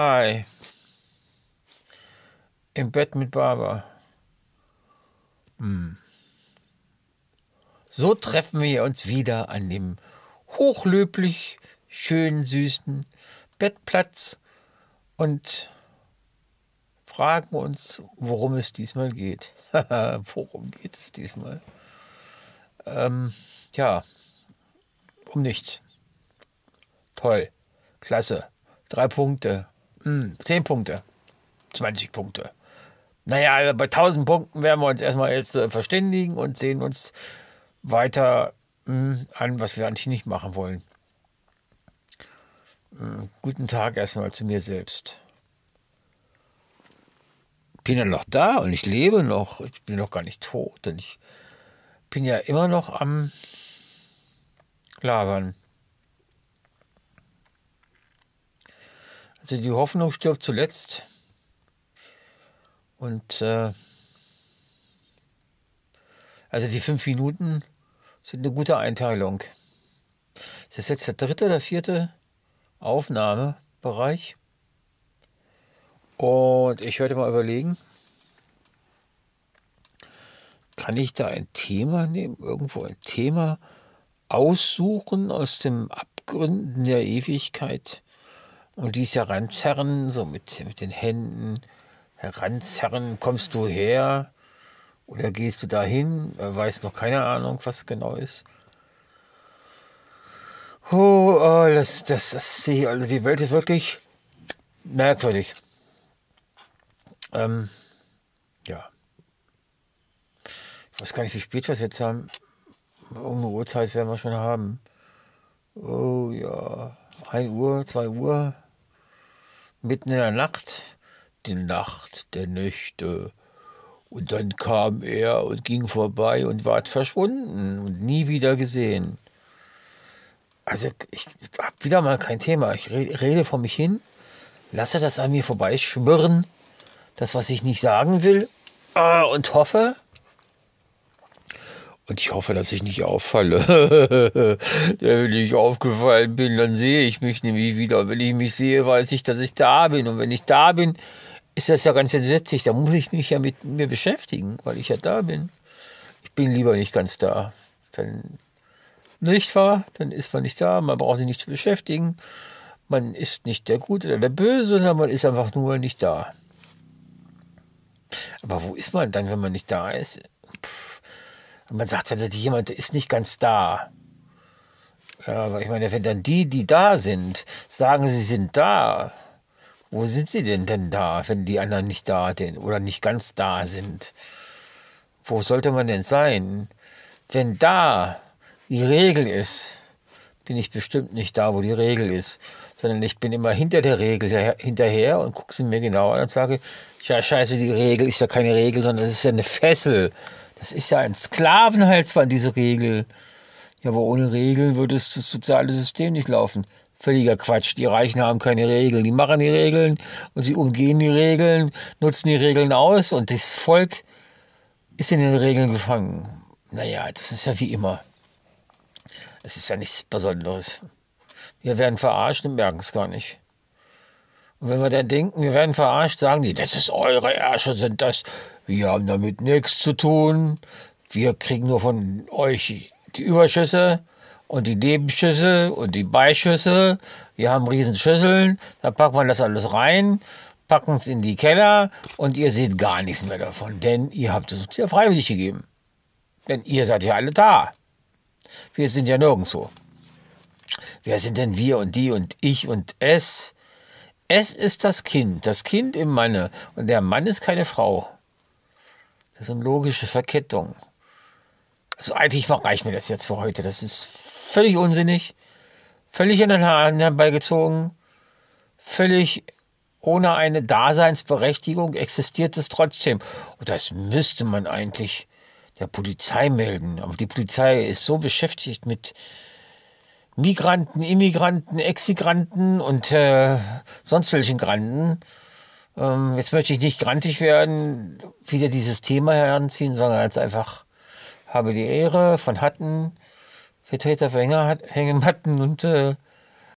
Hi. Im Bett mit Barbara. Hm. So treffen wir uns wieder an dem hochlöblich schönen, süßen Bettplatz und fragen uns, worum es diesmal geht. worum geht es diesmal? Ähm, ja, um nichts. Toll, klasse. Drei Punkte. 10 hm, Punkte. 20 Punkte. Naja, also bei 1000 Punkten werden wir uns erstmal jetzt äh, verständigen und sehen uns weiter hm, an, was wir eigentlich nicht machen wollen. Hm, guten Tag erstmal zu mir selbst. Bin ja noch da und ich lebe noch. Ich bin noch gar nicht tot und ich bin ja immer noch am Labern. Also die Hoffnung stirbt zuletzt. Und äh, also die fünf Minuten sind eine gute Einteilung. Ist das jetzt der dritte oder vierte Aufnahmebereich? Und ich werde mal überlegen, kann ich da ein Thema nehmen, irgendwo ein Thema aussuchen aus dem Abgründen der Ewigkeit? und dies heranzerren, so mit, mit den Händen heranzerren, kommst du her oder gehst du dahin, weiß noch keine Ahnung, was genau ist. Oh, oh das, das, das sehe ich, also die Welt ist wirklich merkwürdig. Ähm, ja. Ich weiß gar nicht, wie spät wir es jetzt haben. Um Uhrzeit werden wir schon haben. Oh ja, 1 Uhr, 2 Uhr mitten in der Nacht, die Nacht der Nächte. Und dann kam er und ging vorbei und ward verschwunden und nie wieder gesehen. Also ich habe wieder mal kein Thema. Ich rede vor mich hin, lasse das an mir vorbeischwirren, das, was ich nicht sagen will, ah, und hoffe, und ich hoffe, dass ich nicht auffalle. Wenn ich aufgefallen bin, dann sehe ich mich nämlich wieder. wenn ich mich sehe, weiß ich, dass ich da bin. Und wenn ich da bin, ist das ja ganz entsetzlich. Da muss ich mich ja mit mir beschäftigen, weil ich ja da bin. Ich bin lieber nicht ganz da. Dann nicht wahr, dann ist man nicht da, man braucht sich nicht zu beschäftigen. Man ist nicht der Gute oder der Böse, sondern man ist einfach nur nicht da. Aber wo ist man dann, wenn man nicht da ist? Und man sagt ja, jemand ist nicht ganz da. aber ich meine, wenn dann die, die da sind, sagen, sie sind da, wo sind sie denn denn da, wenn die anderen nicht da sind oder nicht ganz da sind? Wo sollte man denn sein? Wenn da die Regel ist, bin ich bestimmt nicht da, wo die Regel ist sondern ich bin immer hinter der Regel hinterher und gucke sie mir genau an und sage, ja scheiße, die Regel ist ja keine Regel, sondern das ist ja eine Fessel. Das ist ja ein Sklavenhals war diese Regel. Ja, aber ohne Regeln würde das soziale System nicht laufen. Völliger Quatsch. Die Reichen haben keine Regeln. Die machen die Regeln und sie umgehen die Regeln, nutzen die Regeln aus und das Volk ist in den Regeln gefangen. Naja, das ist ja wie immer. Es ist ja nichts Besonderes wir werden verarscht und merken es gar nicht. Und wenn wir dann denken, wir werden verarscht, sagen die, das ist eure Ärsche, sind das, wir haben damit nichts zu tun, wir kriegen nur von euch die Überschüsse und die Nebenschüsse und die Beischüsse, wir haben Riesenschüsseln, da packen wir das alles rein, packen es in die Keller und ihr seht gar nichts mehr davon, denn ihr habt es uns ja freiwillig gegeben. Denn ihr seid ja alle da. Wir sind ja nirgendwo. Wer sind denn wir und die und ich und es? Es ist das Kind, das Kind im Manne und der Mann ist keine Frau. Das ist eine logische Verkettung. Also eigentlich reicht mir das jetzt für heute. Das ist völlig unsinnig, völlig in den Haaren herbeigezogen, völlig ohne eine Daseinsberechtigung existiert es trotzdem. Und das müsste man eigentlich der Polizei melden. Aber die Polizei ist so beschäftigt mit Migranten, Immigranten, Exigranten und äh, sonst welchen Granten. Ähm, jetzt möchte ich nicht grantig werden, wieder dieses Thema heranziehen, sondern ganz einfach habe die Ehre von Hatten, Vertreter von Hängematten und äh,